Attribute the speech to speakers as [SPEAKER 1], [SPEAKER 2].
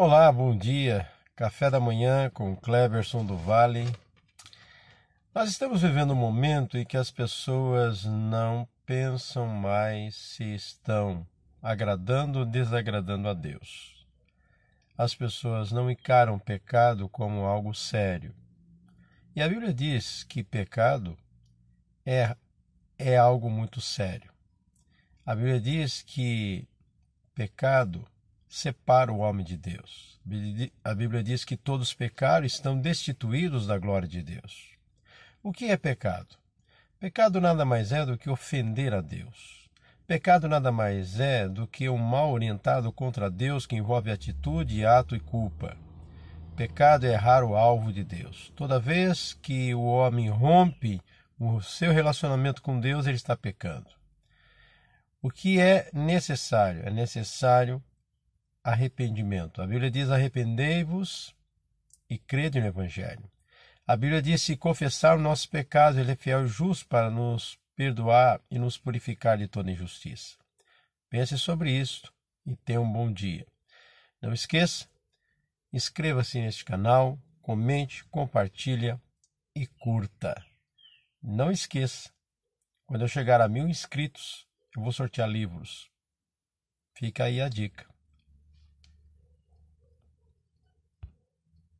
[SPEAKER 1] Olá, bom dia. Café da manhã com Cleverson do Vale. Nós estamos vivendo um momento em que as pessoas não pensam mais se estão agradando ou desagradando a Deus. As pessoas não encaram pecado como algo sério. E a Bíblia diz que pecado é, é algo muito sério. A Bíblia diz que pecado é separa o homem de Deus. A Bíblia diz que todos pecaram e estão destituídos da glória de Deus. O que é pecado? Pecado nada mais é do que ofender a Deus. Pecado nada mais é do que um mal orientado contra Deus que envolve atitude, ato e culpa. Pecado é errar o alvo de Deus. Toda vez que o homem rompe o seu relacionamento com Deus, ele está pecando. O que é necessário? É necessário arrependimento. A Bíblia diz: arrependei-vos e crede no Evangelho. A Bíblia diz: se confessar nossos pecados, ele é fiel e justo para nos perdoar e nos purificar de toda injustiça. Pense sobre isso e tenha um bom dia. Não esqueça, inscreva-se neste canal, comente, compartilha e curta. Não esqueça, quando eu chegar a mil inscritos, eu vou sortear livros. Fica aí a dica.